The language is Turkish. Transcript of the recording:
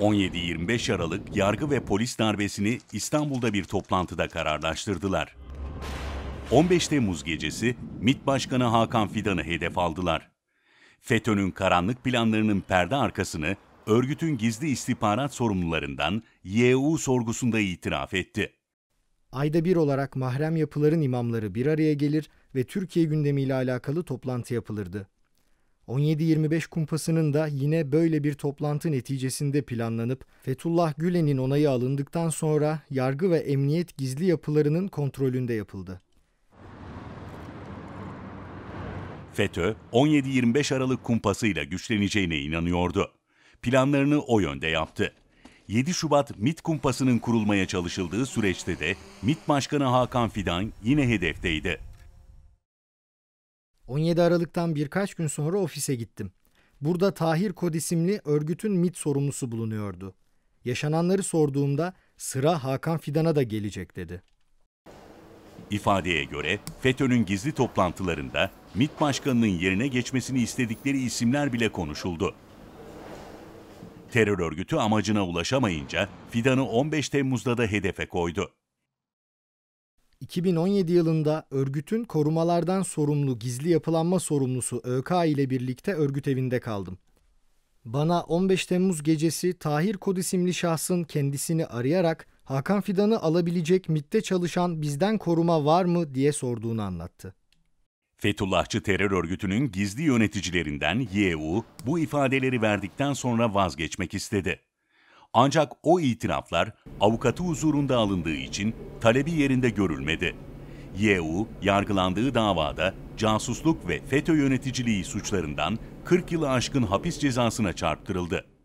17-25 Aralık yargı ve polis darbesini İstanbul'da bir toplantıda kararlaştırdılar. 15 Temmuz gecesi MİT Başkanı Hakan Fidan'ı hedef aldılar. FETÖ'nün karanlık planlarının perde arkasını örgütün gizli istihbarat sorumlularından YU sorgusunda itiraf etti. Ayda bir olarak mahrem yapıların imamları bir araya gelir ve Türkiye gündemiyle alakalı toplantı yapılırdı. 17-25 kumpasının da yine böyle bir toplantı neticesinde planlanıp Fethullah Gülen'in onayı alındıktan sonra yargı ve emniyet gizli yapılarının kontrolünde yapıldı. FETÖ 17-25 Aralık kumpasıyla güçleneceğine inanıyordu. Planlarını o yönde yaptı. 7 Şubat MIT kumpasının kurulmaya çalışıldığı süreçte de MIT Başkanı Hakan Fidan yine hedefteydi. 17 Aralık'tan birkaç gün sonra ofise gittim. Burada Tahir Kod isimli örgütün MIT sorumlusu bulunuyordu. Yaşananları sorduğumda sıra Hakan Fidan'a da gelecek dedi. İfadeye göre FETÖ'nün gizli toplantılarında mit Başkanı'nın yerine geçmesini istedikleri isimler bile konuşuldu. Terör örgütü amacına ulaşamayınca Fidan'ı 15 Temmuz'da da hedefe koydu. 2017 yılında örgütün korumalardan sorumlu gizli yapılanma sorumlusu ÖK ile birlikte örgüt evinde kaldım. Bana 15 Temmuz gecesi Tahir Kod isimli şahsın kendisini arayarak Hakan Fidan'ı alabilecek MIT'te çalışan bizden koruma var mı diye sorduğunu anlattı. Fethullahçı terör örgütünün gizli yöneticilerinden YU bu ifadeleri verdikten sonra vazgeçmek istedi. Ancak o itiraflar avukatı huzurunda alındığı için talebi yerinde görülmedi. Yeu, yargılandığı davada casusluk ve FETÖ yöneticiliği suçlarından 40 yılı aşkın hapis cezasına çarptırıldı.